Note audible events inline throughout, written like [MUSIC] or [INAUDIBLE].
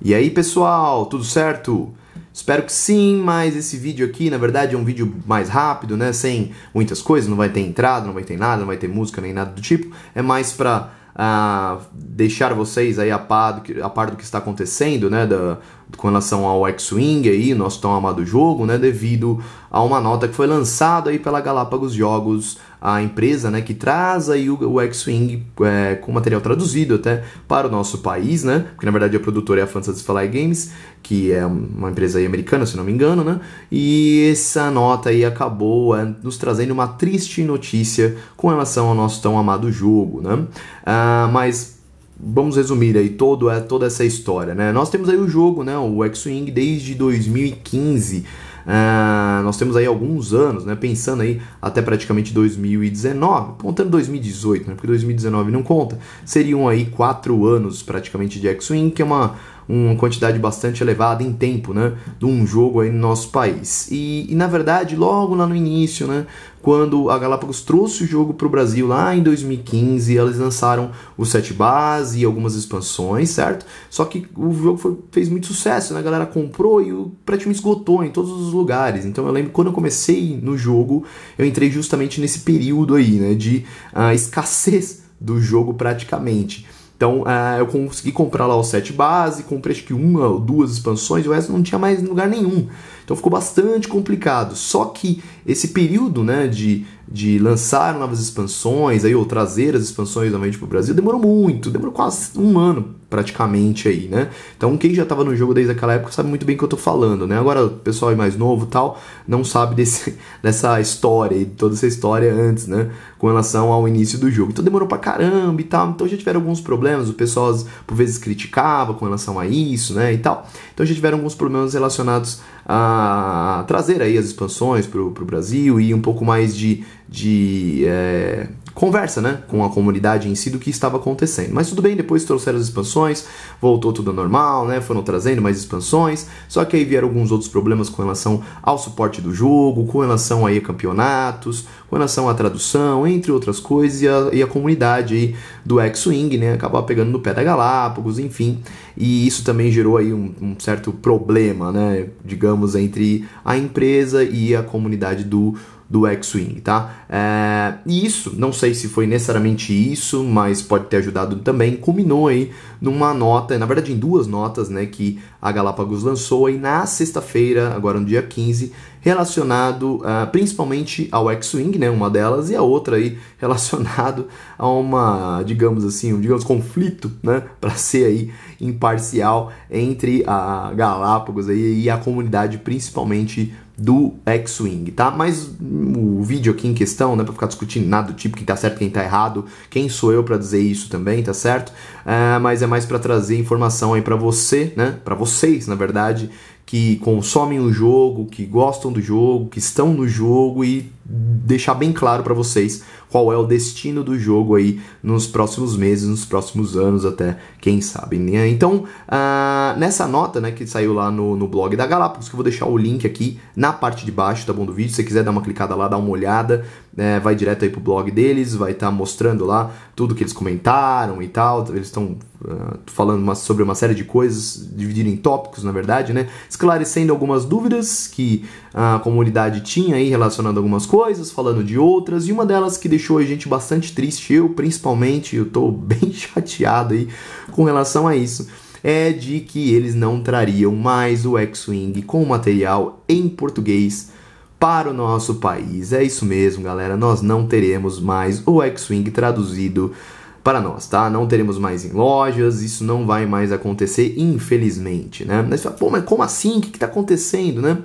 E aí pessoal, tudo certo? Espero que sim, mas esse vídeo aqui, na verdade, é um vídeo mais rápido, né? Sem muitas coisas, não vai ter entrada, não vai ter nada, não vai ter música nem nada do tipo. É mais pra uh, deixar vocês aí a par, do que, a par do que está acontecendo, né? Da, com relação ao X-Wing aí, nosso tão amado jogo, né, devido a uma nota que foi lançada aí pela Galápagos Jogos, a empresa, né, que traz aí o, o X-Wing é, com material traduzido até para o nosso país, né, porque na verdade a produtora é a Fantasy Flight Games, que é uma empresa aí americana, se não me engano, né, e essa nota aí acabou é, nos trazendo uma triste notícia com relação ao nosso tão amado jogo, né, ah, mas vamos resumir aí todo, é, toda essa história, né? Nós temos aí o jogo, né? O X-Wing desde 2015. Uh, ah, nós temos aí alguns anos, né? Pensando aí até praticamente 2019, contando 2018, né? Porque 2019 não conta. Seriam aí quatro anos praticamente de X-Wing, que é uma uma quantidade bastante elevada em tempo, né, de um jogo aí no nosso país. E, e na verdade, logo lá no início, né, quando a Galápagos trouxe o jogo para o Brasil lá em 2015, eles lançaram o set base e algumas expansões, certo? Só que o jogo foi, fez muito sucesso, né? a galera comprou e o praticamente esgotou em todos os lugares. Então eu lembro quando eu comecei no jogo, eu entrei justamente nesse período aí, né, de uh, escassez do jogo praticamente. Então uh, eu consegui comprar lá o set base, comprei acho que uma ou duas expansões, o resto não tinha mais lugar nenhum. Então ficou bastante complicado. Só que esse período né, de de lançar novas expansões aí, ou trazer as expansões novamente para o Brasil, demorou muito, demorou quase um ano praticamente aí, né? Então quem já estava no jogo desde aquela época sabe muito bem o que eu estou falando, né? Agora o pessoal é mais novo tal não sabe desse, [LAUGHS] dessa história e toda essa história antes, né? Com relação ao início do jogo. Então demorou pra caramba e tal, então já tiveram alguns problemas, o pessoal por vezes criticava com relação a isso, né? E tal. Então já tiveram alguns problemas relacionados a trazer aí as expansões pro, pro Brasil e um pouco mais de de é, conversa né, com a comunidade em si do que estava acontecendo. Mas tudo bem, depois trouxeram as expansões, voltou tudo normal, né, foram trazendo mais expansões, só que aí vieram alguns outros problemas com relação ao suporte do jogo, com relação aí a campeonatos, com relação à tradução, entre outras coisas, e a, e a comunidade aí do X-Wing né, acabava pegando no pé da Galápagos, enfim, e isso também gerou aí um, um certo problema, né, digamos, entre a empresa e a comunidade do do X-Wing, tá? É, e isso, não sei se foi necessariamente isso, mas pode ter ajudado também, culminou aí numa nota, na verdade em duas notas, né, que a Galápagos lançou aí na sexta-feira, agora no dia 15, relacionado ah, principalmente ao X-Wing, né, uma delas, e a outra aí [LAUGHS] relacionado a uma, digamos assim, um digamos, conflito, né, para ser aí imparcial entre a Galápagos aí e a comunidade principalmente do X-Wing, tá? Mas o vídeo aqui em questão, né, para ficar discutindo nada do tipo quem tá certo, quem tá errado, quem sou eu para dizer isso também, tá certo? Ah, mas é mais para trazer informação aí para você, né, para vocês, na verdade, que consomem o jogo, que gostam do jogo, que estão no jogo e deixar bem claro para vocês qual é o destino do jogo aí nos próximos meses, nos próximos anos até, quem sabe. Né? Então, uh, nessa nota né, que saiu lá no, no blog da Galápagos, que eu vou deixar o link aqui na parte de baixo, tá bom, do vídeo. Se você quiser dar uma clicada lá, dar uma olhada, né, vai direto aí pro blog deles, vai estar tá mostrando lá tudo que eles comentaram e tal. Eles estão uh, ah, falando uma, sobre uma série de coisas, dividindo em tópicos, na verdade, né? Esclarecendo algumas dúvidas que ah, a comunidade tinha aí relacionando algumas coisas coisas, falando de outras, e uma delas que deixou a gente bastante triste, eu principalmente, eu tô [LAUGHS] bem chateado aí com relação a isso, é de que eles não trariam mais o X-Wing com material em português para o nosso país. É isso mesmo, galera, nós não teremos mais o X-Wing traduzido para nós, tá? Não teremos mais em lojas, isso não vai mais acontecer, infelizmente, né? Mas, pô, mas como assim? O que está acontecendo, né?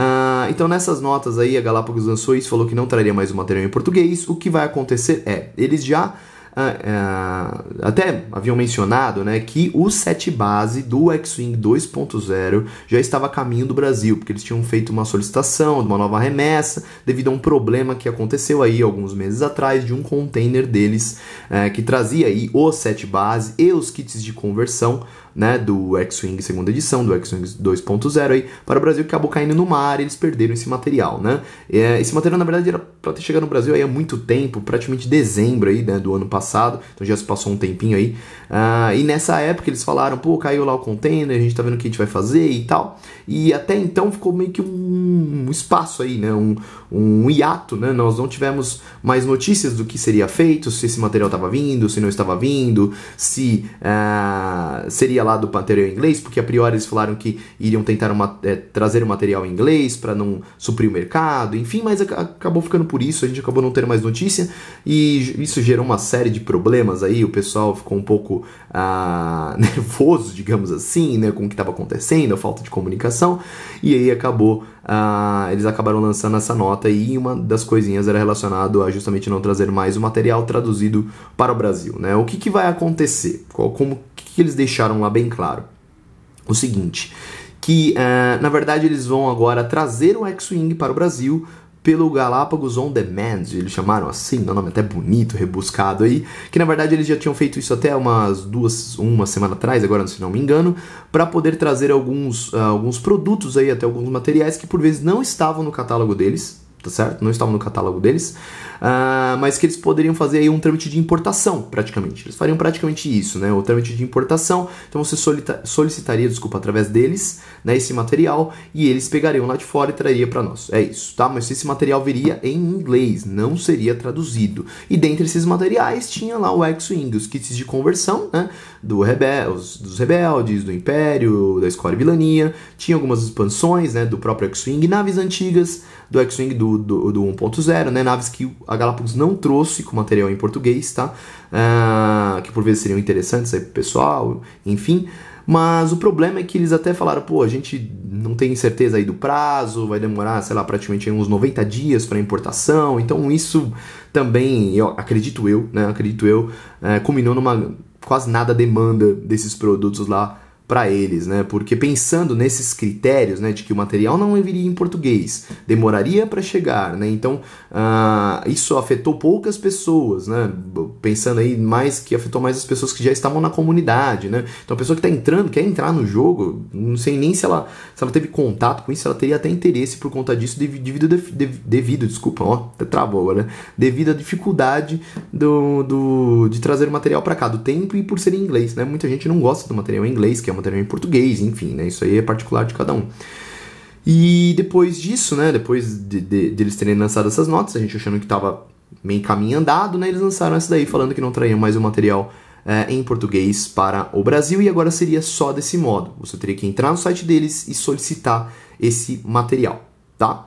Ah, então, nessas notas aí, a Galápagos lançou isso, falou que não traria mais o material em português. O que vai acontecer é, eles já né, é, até haviam mencionado né, que o set base do X-Wing 2.0 já estava a caminho do Brasil, porque eles tinham feito uma solicitação de uma nova remessa devido a um problema que aconteceu aí alguns meses atrás de um container deles é, que trazia aí o set base e os kits de conversão né, do X-Wing segunda edição, do X-Wing 2.0 aí, para o Brasil, que acabou caindo no mar, eles perderam esse material, né? É, esse material, na verdade, era então, até chegar no Brasil aí há muito tempo, praticamente dezembro aí, né, do ano passado, então já se passou um tempinho aí. Uh, e nessa época eles falaram, pô, caiu lá o container, a gente tá vendo o que a gente vai fazer e tal. E até então ficou meio que um um espaço aí, né? um, um hiato, né? Nós não tivemos mais notícias do que seria feito, se esse material estava vindo, se não estava vindo, se uh, seria lá do material em inglês, porque a priori eles falaram que iriam tentar uma, é, trazer o material em inglês para não suprir o mercado, enfim, mas acabou ficando por isso, a gente acabou não tendo mais notícia e isso gerou uma série de problemas aí, o pessoal ficou um pouco uh, [LAUGHS] nervoso, digamos assim, né, com o que estava acontecendo, a falta de comunicação, e aí acabou uh, eles acabaram lançando essa nota e uma das coisinhas era relacionado a justamente não trazer mais o material traduzido para o Brasil, né? O que, que vai acontecer? Qual, como que, eles deixaram lá bem claro? O seguinte, que uh, na verdade eles vão agora trazer o X-Wing para o Brasil, pelo Galápagos On Demand, eles chamaram assim, meu nome é até bonito, rebuscado aí, que na verdade eles já tinham feito isso até umas duas, uma semana atrás, agora se não me engano, para poder trazer alguns, uh, alguns produtos aí, até alguns materiais que por vezes não estavam no catálogo deles, tá certo? Não estavam no catálogo deles, uh, mas que eles poderiam fazer aí um trâmite de importação, praticamente. Eles fariam praticamente isso, né? O trâmite de importação, então você solicitaria, desculpa, através deles, né, esse material e eles pegariam lá de fora e traria para nós. É isso, tá? Mas esse material viria em inglês, não seria traduzido. E dentre esses materiais tinha lá o X-Wing, os kits de conversão, né? Do rebel, dos rebeldes, do Império, da Escória Vilania, tinha algumas expansões, né? Do próprio X-Wing, naves antigas, do X-Wing do, do, do 1.0, né? Naves que a Galápagos não trouxe com material em português, tá? Uh, que por vezes seriam interessantes aí pro pessoal, enfim. Mas o problema é que eles até falaram, pô, a gente não tem certeza aí do prazo, vai demorar, sei lá, praticamente uns 90 dias para importação. Então isso também, eu, acredito eu, né? Acredito eu, é, culminou numa quase nada demanda desses produtos lá para eles, né? Porque pensando nesses critérios, né, de que o material não viria em português, demoraria para chegar, né? Então uh, isso afetou poucas pessoas, né? Pensando aí mais que afetou mais as pessoas que já estavam na comunidade, né? Então a pessoa que está entrando quer entrar no jogo, não sei nem se ela se ela teve contato com isso, ela teria até interesse por conta disso devido devido, devido desculpa, ó, travou agora, né? devido à dificuldade do, do de trazer o material para cá, do tempo e por ser em inglês, né? Muita gente não gosta do material em inglês, que é material em português, enfim, né? Isso aí é particular de cada um. E depois disso, né? Depois de, de, de eles terem lançado essas notas, a gente achando que estava meio caminho andado, né? Eles lançaram essa daí falando que não trariam mais o material é, em português para o Brasil e agora seria só desse modo. Você teria que entrar no site deles e solicitar esse material, tá?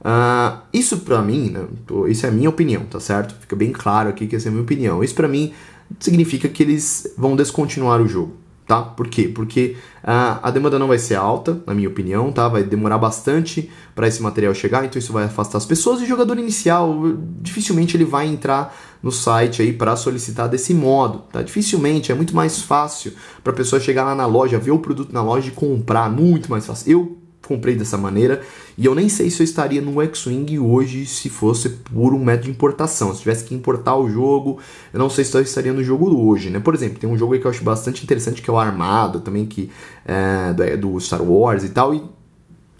Uh, isso pra mim, né? isso é a minha opinião, tá certo? Fica bem claro aqui que essa é a minha opinião. Isso pra mim significa que eles vão descontinuar o jogo tá? Por quê? Porque uh, a demanda não vai ser alta, na minha opinião, tá? Vai demorar bastante para esse material chegar, então isso vai afastar as pessoas e o jogador inicial dificilmente ele vai entrar no site aí para solicitar desse modo, tá? Dificilmente é muito mais fácil para a pessoa chegar lá na loja, ver o produto na loja e comprar, muito mais fácil. Eu comprei dessa maneira e eu nem sei se eu estaria no X-Wing hoje se fosse por um método de importação. Se tivesse que importar o jogo, eu não sei se eu estaria no jogo hoje, né? Por exemplo, tem um jogo aí que eu acho bastante interessante que é o armado também, que eh, é do Star Wars e tal, e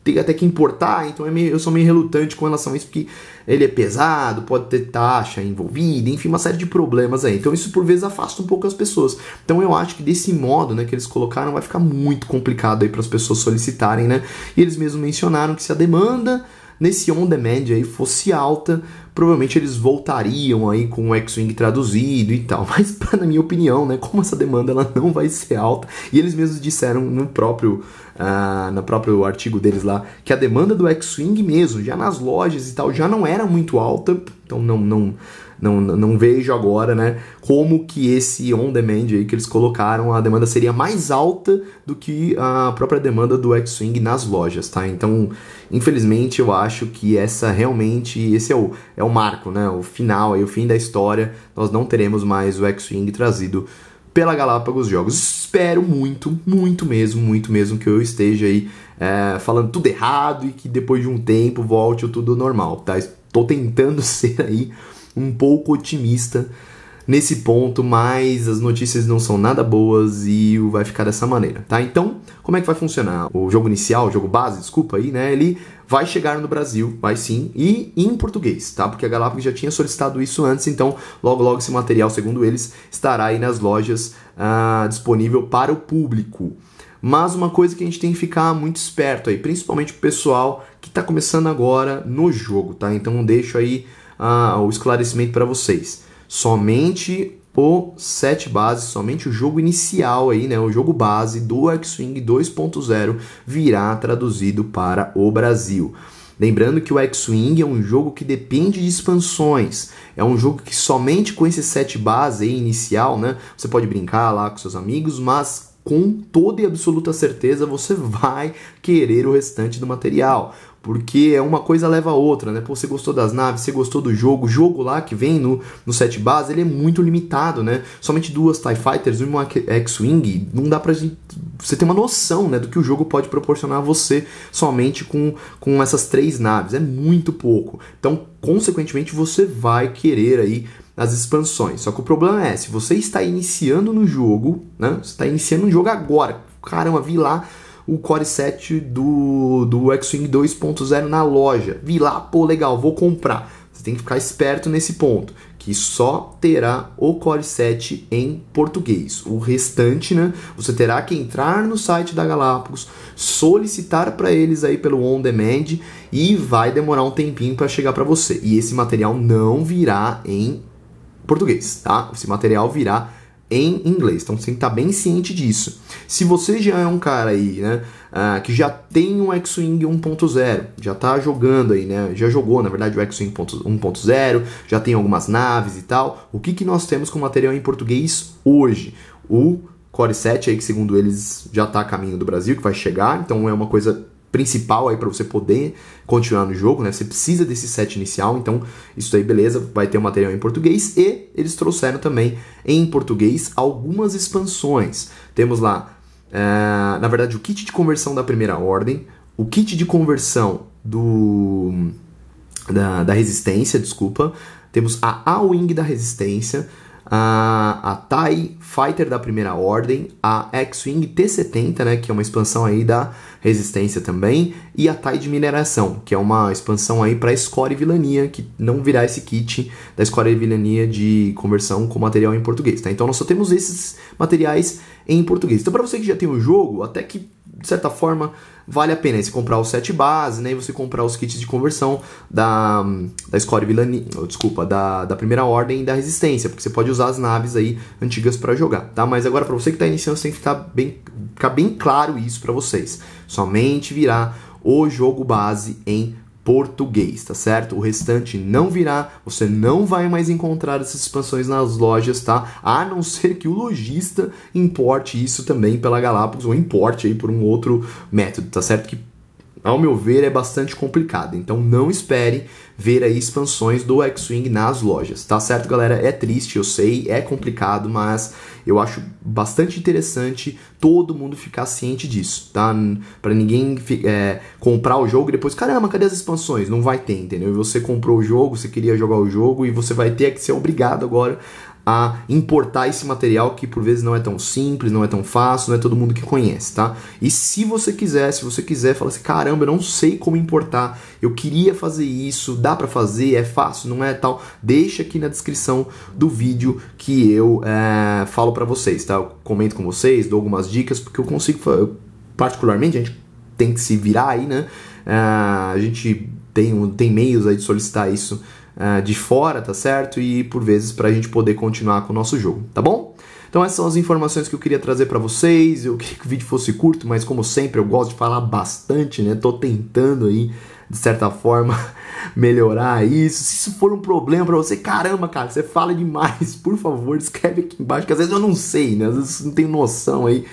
ter até que importar, então é meio, eu sou meio relutante com relação a isso, porque ele é pesado, pode ter taxa envolvida, enfim, uma série de problemas aí. Então isso por vezes afasta um pouco as pessoas. Então eu acho que desse modo, né, que eles colocaram, vai ficar muito complicado aí para as pessoas solicitarem, né? E eles mesmos mencionaram que se a demanda nesse on demand aí fosse alta, provavelmente eles voltariam aí com o X-Wing traduzido e tal. [LAUGHS] Mas na minha opinião, né, como essa demanda ela não vai ser alta, e eles mesmos disseram no próprio ah, no próprio artigo deles lá, que a demanda do X-Wing mesmo, já nas lojas e tal, já não era muito alta, então não, não, não, não vejo agora, né, como que esse on-demand aí que eles colocaram, a demanda seria mais alta do que a própria demanda do X-Wing nas lojas, tá? Então, infelizmente, eu acho que essa realmente, esse é o, é o marco, né, o final, e o fim da história, nós não teremos mais o X-Wing trazido pela Galápagos Jogos. Espero muito, muito mesmo, muito mesmo que eu esteja aí é, falando tudo errado e que depois de um tempo volte tudo normal, tá? Estou tentando [LAUGHS] ser aí um pouco otimista nesse ponto, mas as notícias não são nada boas e vai ficar dessa maneira, tá? Então, como é que vai funcionar? O jogo inicial, o jogo base, desculpa aí, né? Ele vai chegar no Brasil, vai sim, e em português, tá? Porque a Galápagos já tinha solicitado isso antes, então logo logo esse material, segundo eles, estará aí nas lojas ah, disponível para o público. Mas uma coisa que a gente tem que ficar muito esperto aí, principalmente o pessoal que está começando agora no jogo, tá? Então deixo aí ah, o esclarecimento para vocês. Somente o set base, somente o jogo inicial aí, né, o jogo base do X-Wing 2.0 virá traduzido para o Brasil. Lembrando que o X-Wing é um jogo que depende de expansões. É um jogo que somente com esse set base aí, inicial, né, você pode brincar lá com seus amigos, mas com toda e absoluta certeza você vai querer o restante do material porque é uma coisa leva a outra, né? Pô, você gostou das naves, você gostou do jogo, o jogo lá que vem no, no set base, ele é muito limitado, né? Somente duas TIE Fighters e uma X-Wing, não dá pra gente... Você tem uma noção, né, do que o jogo pode proporcionar a você somente com, com essas três naves, é muito pouco. Então, consequentemente, você vai querer aí as expansões. Só que o problema é, se você está iniciando no jogo, né? Você está iniciando um jogo agora, caramba, vi lá o Core 7 do, do X-Wing 2.0 na loja. Vi lá, pô, legal, vou comprar. Você tem que ficar esperto nesse ponto, que só terá o Core 7 em português. O restante, né, você terá que entrar no site da Galápagos, solicitar para eles aí pelo on demand e vai demorar um tempinho para chegar para você. E esse material não virá em português, tá? Esse material virá em inglês. Então você tem que estar tá bem ciente disso. Se você já é um cara aí, né, ah, que já tem um X-Wing 1.0, já tá jogando aí, né, já jogou, na verdade, o X-Wing 1.0, já tem algumas naves e tal, o que, que nós temos com material em português hoje? O Core 7 aí, que segundo eles já está a caminho do Brasil, que vai chegar, então é uma coisa principal aí para você poder continuar no jogo, né? Você precisa desse set inicial, então isso aí beleza, vai ter o um material em português e eles trouxeram também em português algumas expansões. Temos lá, uh, na verdade, o kit de conversão da primeira ordem, o kit de conversão do da, da resistência, desculpa, temos a A-Wing da resistência, a, a TIE Fighter da primeira ordem, a X-Wing T-70, né, que é uma expansão aí da resistência também, e a TIE de mineração, que é uma expansão aí para escória e vilania, que não virá esse kit da escória e vilania de conversão com material em português, tá? Então nós só temos esses materiais em português. Então para você que já tem o jogo, até que de certa forma vale a pena se comprar os sete bases, né? E você comprar os kits de conversão da, da Score Villani, desculpa, da, da primeira ordem e da resistência, porque você pode usar as naves aí antigas para jogar, tá? Mas agora para você que está iniciando, você tem que ficar bem, ficar bem claro isso para vocês. Somente virar o jogo base em português, tá certo? O restante não virá, você não vai mais encontrar essas expansões nas lojas, tá? A não ser que o lojista importe isso também pela Galápagos ou importe aí por um outro método, tá certo? Que ao meu ver, é bastante complicado, Então não espere ver aí expansões do X-Wing nas lojas, tá certo, galera? É triste, eu sei, é complicado, mas eu acho bastante interessante todo mundo ficar ciente disso, tá? Para ninguém é, comprar o jogo e depois, caramba, cadê as expansões? Não vai ter, entendeu? você comprou o jogo, você queria jogar o jogo e você vai ter que ser obrigado agora a importar esse material que por vezes não é tão simples, não é tão fácil, não é todo mundo que conhece, tá? E se você quiser, se você quiser, fala assim, caramba, eu não sei como importar, eu queria fazer isso, dá para fazer, é fácil, não é tal, deixa aqui na descrição do vídeo que eu é, falo para vocês, tá? Eu comento com vocês, dou algumas dicas, porque eu consigo, eu, particularmente, a gente tem que se virar aí, né? É, a gente tem, tem meios aí de solicitar isso ah, de fora, tá certo? E por vezes para a gente poder continuar com o nosso jogo, tá bom? Então essas são as informações que eu queria trazer para vocês. Eu [LAUGHS] queria que o vídeo fosse curto, mas como sempre eu gosto de falar bastante, né? Tô tentando aí de certa forma [LAUGHS] melhorar isso. Se isso for um problema para você, caramba, cara, você fala demais. Por favor, escreve aqui embaixo, que às vezes eu não sei, né? Às vezes não tenho noção aí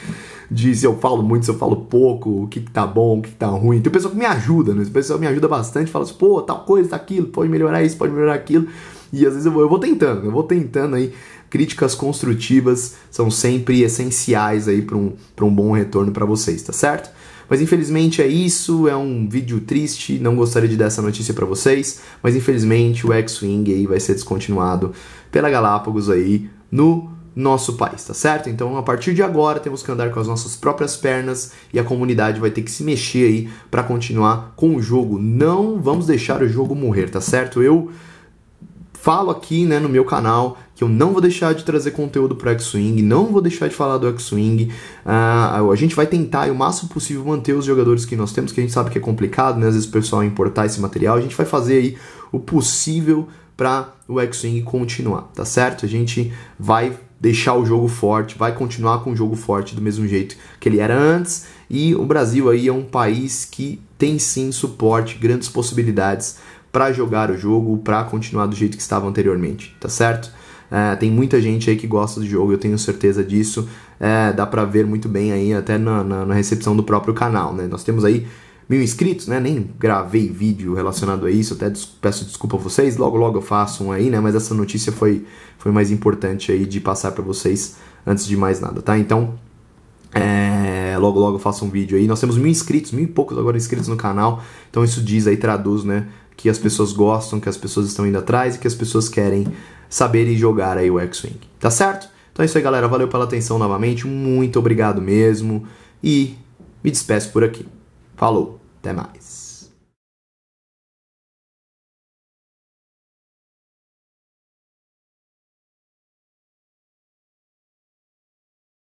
de se eu falo muito, se eu falo pouco, o que, que tá bom, o que, que tá ruim. Tem pessoa que me ajuda, né? pessoa que me ajuda bastante, fala assim, pô, tal coisa, aquilo, pode melhorar isso, pode melhorar aquilo. E às vezes eu vou, eu vou tentando, eu vou tentando aí. Críticas construtivas são sempre essenciais aí para um, um bom retorno para vocês, tá certo? Mas infelizmente é isso, é um vídeo triste, não gostaria de dar essa notícia para vocês, mas infelizmente o X-Wing aí vai ser descontinuado pela Galápagos aí no nosso país, tá certo? Então, a partir de agora, temos que andar com as nossas próprias pernas e a comunidade vai ter que se mexer aí para continuar com o jogo. Não vamos deixar o jogo morrer, tá certo? Eu falo aqui, né, no meu canal que eu não vou deixar de trazer conteúdo para X-Wing, não vou deixar de falar do X-Wing. Uh, a gente vai tentar o máximo possível manter os jogadores que nós temos, que a gente sabe que é complicado, né, às vezes o pessoal importar esse material, a gente vai fazer aí o possível para o X-Wing continuar, tá certo? A gente vai deixar o jogo forte, vai continuar com o jogo forte do mesmo jeito que ele era antes. E o Brasil aí é um país que tem sim suporte, grandes possibilidades para jogar o jogo, para continuar do jeito que estava anteriormente, tá certo? É, tem muita gente aí que gosta do jogo, eu tenho certeza disso. É, dá para ver muito bem aí até na, na, na recepção do próprio canal, né? Nós temos aí mil inscritos, né? Nem gravei vídeo relacionado a isso, até peço desculpa a vocês, logo logo eu faço um aí, né? Mas essa notícia foi, foi mais importante aí de passar para vocês antes de mais nada, tá? Então, é, logo logo eu faço um vídeo aí. Nós temos mil inscritos, mil e poucos agora inscritos no canal, então isso diz aí, traduz, né? Que as pessoas gostam, que as pessoas estão indo atrás e que as pessoas querem saber e jogar aí o X-Wing, tá certo? Então é isso aí, galera. Valeu pela atenção novamente, muito obrigado mesmo e me despeço por aqui. Falou! Até mais.